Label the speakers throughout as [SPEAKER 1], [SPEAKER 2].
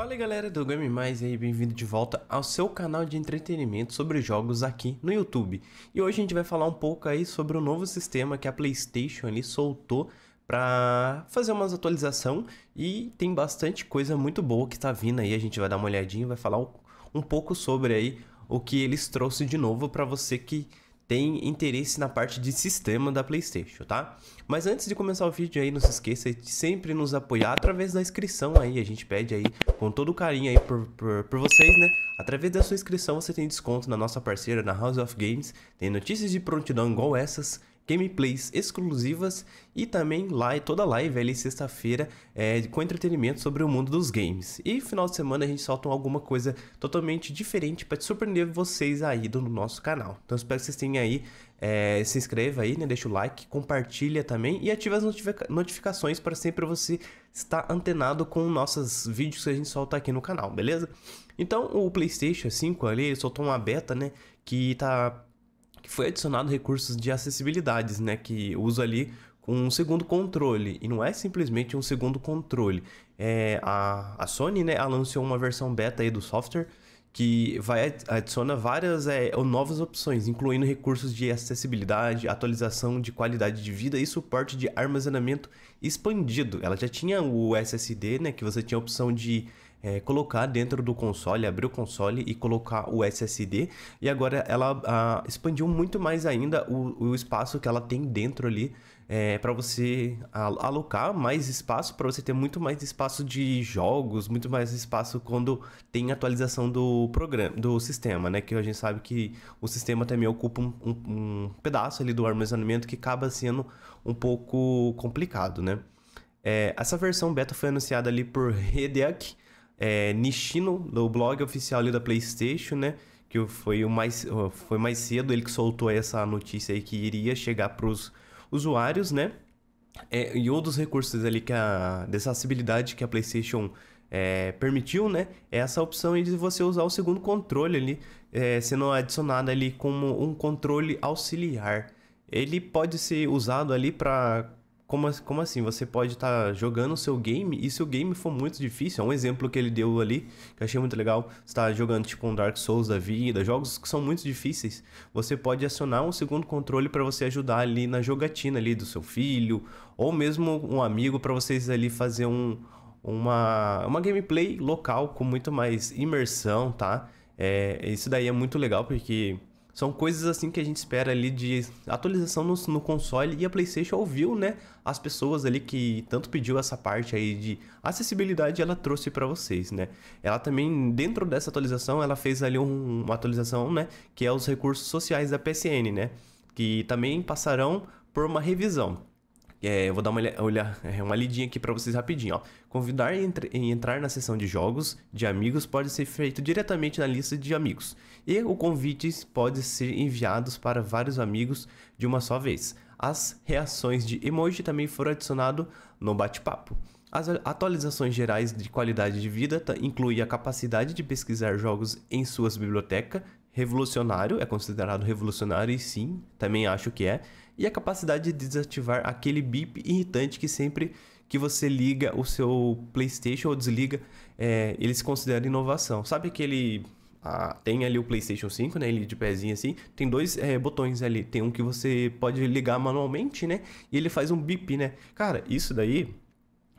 [SPEAKER 1] Fala aí, galera do Game Mais aí, bem-vindo de volta ao seu canal de entretenimento sobre jogos aqui no YouTube. E hoje a gente vai falar um pouco aí sobre o novo sistema que a PlayStation ali soltou para fazer umas atualização e tem bastante coisa muito boa que tá vindo aí, a gente vai dar uma olhadinha e vai falar um pouco sobre aí o que eles trouxeram de novo para você que tem interesse na parte de sistema da PlayStation, tá? Mas antes de começar o vídeo aí, não se esqueça de sempre nos apoiar através da inscrição aí. A gente pede aí com todo carinho aí por, por, por vocês, né? Através da sua inscrição você tem desconto na nossa parceira, na House of Games. Tem notícias de prontidão igual essas gameplays exclusivas e também live, toda live ali sexta-feira é, com entretenimento sobre o mundo dos games. E final de semana a gente solta alguma coisa totalmente diferente para surpreender vocês aí do nosso canal. Então espero que vocês tenham aí, é, se inscreva aí, né, deixa o like, compartilha também e ativa as notifica notificações para sempre você estar antenado com nossos vídeos que a gente solta aqui no canal, beleza? Então o PlayStation 5 ali soltou uma beta, né, que tá que foi adicionado recursos de acessibilidades, né, que usa ali com um segundo controle e não é simplesmente um segundo controle. É, a, a Sony, né, lançou uma versão beta aí do software que vai adiciona várias é, novas opções, incluindo recursos de acessibilidade, atualização de qualidade de vida e suporte de armazenamento expandido. Ela já tinha o SSD, né, que você tinha a opção de é, colocar dentro do console, abrir o console e colocar o SSD. E agora ela a, ah, expandiu muito mais ainda o, o, espaço que ela tem dentro ali é, para você alocar mais espaço, para você ter muito mais espaço de jogos, muito mais espaço quando tem atualização do programa, do sistema, né? Que a gente sabe que o sistema também ocupa um, um, um pedaço ali do armazenamento que acaba sendo um pouco complicado, né? É, essa versão beta foi anunciada ali por Redeak, é, Nishino, do blog oficial ali da PlayStation, né? Que foi o mais, foi mais cedo ele que soltou essa notícia aí que iria chegar para os usuários, né? É, e um dos recursos ali que a, dessa acessibilidade que a PlayStation é, permitiu, né? É essa opção de você usar o segundo controle ali, é, sendo adicionado ali como um controle auxiliar. Ele pode ser usado ali para como, como assim? Você pode estar tá jogando o seu game e se o game for muito difícil, é um exemplo que ele deu ali, que eu achei muito legal. Você está jogando tipo um Dark Souls da vida, jogos que são muito difíceis. Você pode acionar um segundo controle para você ajudar ali na jogatina ali do seu filho, ou mesmo um amigo para vocês ali fazer um, uma, uma gameplay local com muito mais imersão, tá? É, isso daí é muito legal porque são coisas assim que a gente espera ali de atualização no, no, console e a PlayStation ouviu, né? As pessoas ali que tanto pediu essa parte aí de acessibilidade, ela trouxe para vocês, né? Ela também dentro dessa atualização, ela fez ali um, uma atualização, né, que é os recursos sociais da PSN, né? Que também passarão por uma revisão. É, eu vou dar uma, olha, é, uma lidinha aqui para vocês rapidinho. Ó. Convidar e, entre, e, entrar na sessão de jogos de amigos pode ser feito diretamente na lista de amigos. E o convite pode ser enviado para vários amigos de uma só vez. As reações de emoji também foram adicionadas no bate-papo. As atualizações gerais de qualidade de vida incluem a capacidade de pesquisar jogos em suas bibliotecas. Revolucionário, é considerado revolucionário e sim, também acho que é e a capacidade de desativar aquele bip irritante que sempre que você liga o seu PlayStation ou desliga, é, ele se considera inovação. Sabe aquele ah, tem ali o PlayStation 5, né? Ele de pezinho assim. Tem dois é, botões ali. Tem um que você pode ligar manualmente, né? E ele faz um bip, né? Cara, isso daí.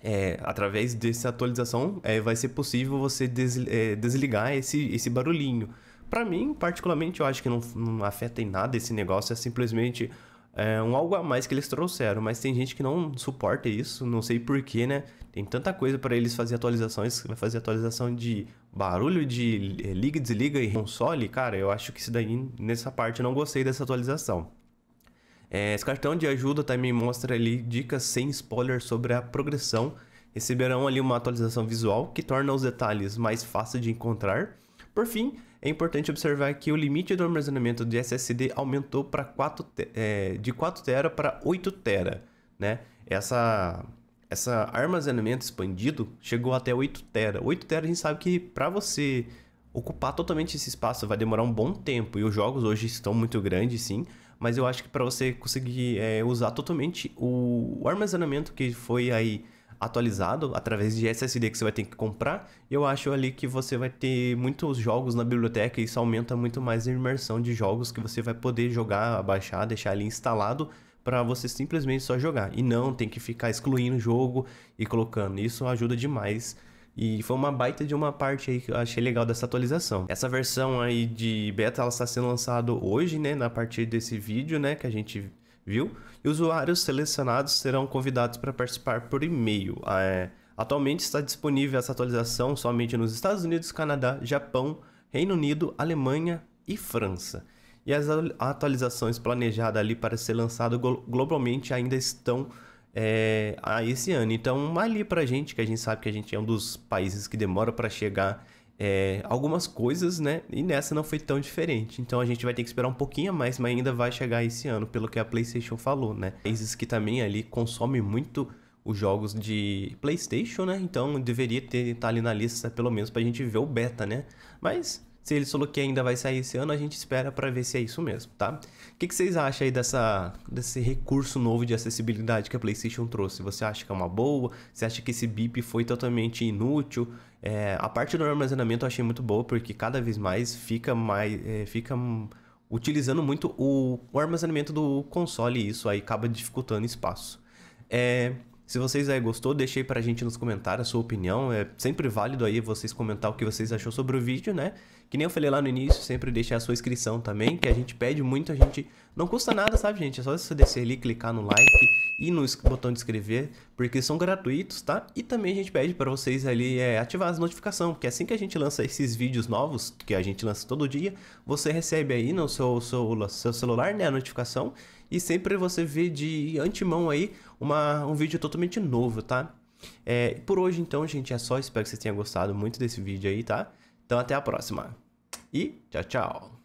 [SPEAKER 1] É, através dessa atualização é, vai ser possível você des, é, desligar esse, esse barulhinho. Para mim, particularmente, eu acho que não, não afeta em nada esse negócio. É simplesmente é, um algo a mais que eles trouxeram, mas tem gente que não suporta isso, não sei porquê, né? Tem tanta coisa para eles fazer atualizações, vai fazer atualização de barulho de é, liga e desliga e console, cara, eu acho que isso daí, nessa parte, eu não gostei dessa atualização. É, esse cartão de ajuda também mostra ali dicas sem spoiler sobre a progressão. Receberão ali uma atualização visual que torna os detalhes mais fáceis de encontrar. Por fim, é importante observar que o limite do armazenamento de SSD aumentou para é, de 4 tera para 8 tera, né? Essa essa armazenamento expandido chegou até 8 tera. 8 tera a gente sabe que para você ocupar totalmente esse espaço vai demorar um bom tempo e os jogos hoje estão muito grandes, sim. Mas eu acho que para você conseguir é, usar totalmente o, o armazenamento que foi aí atualizado através de SSD que você vai ter que comprar. Eu acho ali que você vai ter muitos jogos na biblioteca e isso aumenta muito mais a imersão de jogos que você vai poder jogar, baixar, deixar ali instalado para você simplesmente só jogar e não tem que ficar excluindo o jogo e colocando. Isso ajuda demais. E foi uma baita de uma parte aí que eu achei legal dessa atualização. Essa versão aí de beta ela está sendo lançada hoje, né, na partir desse vídeo, né, que a gente viu? E usuários selecionados serão convidados para participar por e-mail. Ah, é, atualmente está disponível essa atualização somente nos Estados Unidos, Canadá, Japão, Reino Unido, Alemanha e França. E as atualizações planejadas ali para ser lançado globalmente ainda estão é, a esse ano. Então, ali para gente, que a gente sabe que a gente é um dos países que demora para chegar é, algumas coisas, né? E nessa não foi tão diferente. Então a gente vai ter que esperar um pouquinho a mais, mas ainda vai chegar esse ano, pelo que a PlayStation falou, né? Países que também ali consome muito os jogos de PlayStation, né? Então deveria ter estar tá ali na lista, pelo menos, pra gente ver o beta, né? Mas se ele falou que ainda vai sair esse ano, a gente espera para ver se é isso mesmo, tá? O que, que, vocês acham aí dessa, desse recurso novo de acessibilidade que a PlayStation trouxe? Você acha que é uma boa? Você acha que esse BIP foi totalmente inútil? É, a parte do armazenamento eu achei muito boa, porque cada vez mais fica mais. É, fica utilizando muito o, o, armazenamento do console e isso aí acaba dificultando espaço. É, se vocês aí gostou, para pra gente nos comentários a sua opinião. É sempre válido aí vocês comentar o que vocês achou sobre o vídeo, né? Que nem eu falei lá no início, sempre deixe a sua inscrição também, que a gente pede muito, a gente não custa nada, sabe, gente? É só você descer ali, clicar no like e no botão de inscrever, porque são gratuitos, tá? E também a gente pede para vocês ali é, ativar as notificações, porque assim que a gente lança esses vídeos novos, que a gente lança todo dia, você recebe aí no seu, seu, seu celular, né, a notificação, e sempre você vê de antemão aí uma, um vídeo totalmente novo, tá? É, por hoje então, gente, é só. Espero que vocês tenham gostado muito desse vídeo aí, tá? Então até a próxima e tchau, tchau.